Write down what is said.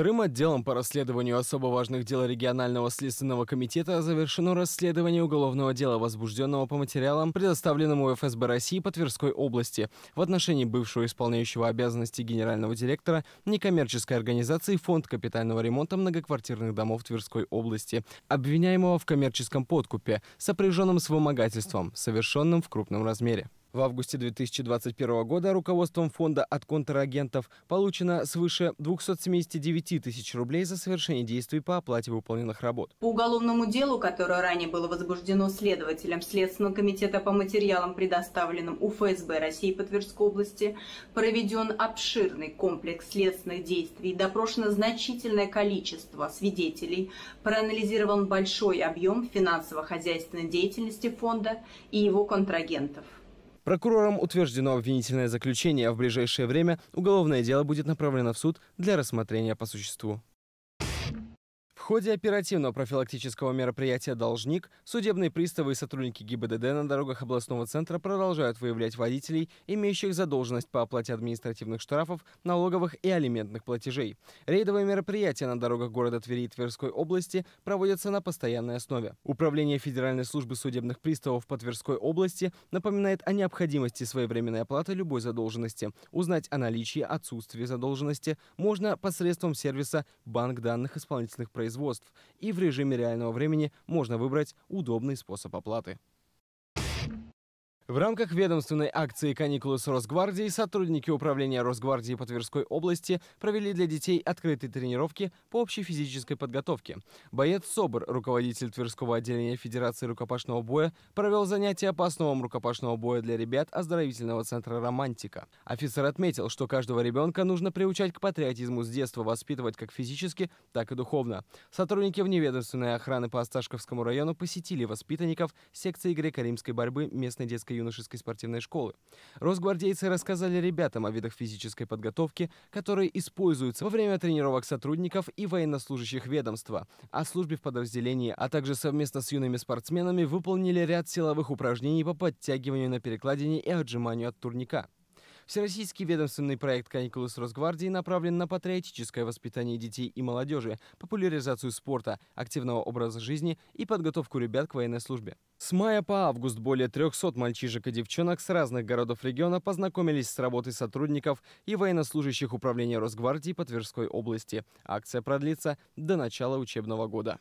Вторым отделом по расследованию особо важных дел регионального следственного комитета завершено расследование уголовного дела, возбужденного по материалам, предоставленному ФСБ России по Тверской области в отношении бывшего исполняющего обязанности генерального директора некоммерческой организации Фонд капитального ремонта многоквартирных домов Тверской области, обвиняемого в коммерческом подкупе, сопряженном с вымогательством, совершенным в крупном размере. В августе 2021 года руководством фонда от контрагентов получено свыше 279 тысяч рублей за совершение действий по оплате выполненных работ. По уголовному делу, которое ранее было возбуждено следователем Следственного комитета по материалам, предоставленным УФСБ России по Тверской области, проведен обширный комплекс следственных действий, допрошено значительное количество свидетелей, проанализирован большой объем финансово-хозяйственной деятельности фонда и его контрагентов. Прокурором утверждено обвинительное заключение, а в ближайшее время уголовное дело будет направлено в суд для рассмотрения по существу. В ходе оперативного профилактического мероприятия «Должник» судебные приставы и сотрудники ГИБДД на дорогах областного центра продолжают выявлять водителей, имеющих задолженность по оплате административных штрафов, налоговых и алиментных платежей. Рейдовые мероприятия на дорогах города Твери и Тверской области проводятся на постоянной основе. Управление Федеральной службы судебных приставов по Тверской области напоминает о необходимости своевременной оплаты любой задолженности. Узнать о наличии, отсутствии задолженности можно посредством сервиса «Банк данных исполнительных производителей» производств, и в режиме реального времени можно выбрать удобный способ оплаты. В рамках ведомственной акции «Каникулы с Росгвардией» сотрудники Управления Росгвардии по Тверской области провели для детей открытые тренировки по общей физической подготовке. Боец СОБР, руководитель Тверского отделения Федерации рукопашного боя, провел занятия по основам рукопашного боя для ребят оздоровительного центра «Романтика». Офицер отметил, что каждого ребенка нужно приучать к патриотизму с детства, воспитывать как физически, так и духовно. Сотрудники вневедомственной охраны по Осташковскому району посетили воспитанников секции греко-римской борьбы местной детской юношеской спортивной школы. Росгвардейцы рассказали ребятам о видах физической подготовки, которые используются во время тренировок сотрудников и военнослужащих ведомства, о службе в подразделении, а также совместно с юными спортсменами выполнили ряд силовых упражнений по подтягиванию на перекладине и отжиманию от турника. Всероссийский ведомственный проект «Каникулы с Росгвардии» направлен на патриотическое воспитание детей и молодежи, популяризацию спорта, активного образа жизни и подготовку ребят к военной службе. С мая по август более 300 мальчишек и девчонок с разных городов региона познакомились с работой сотрудников и военнослужащих управления Росгвардии по Тверской области. Акция продлится до начала учебного года.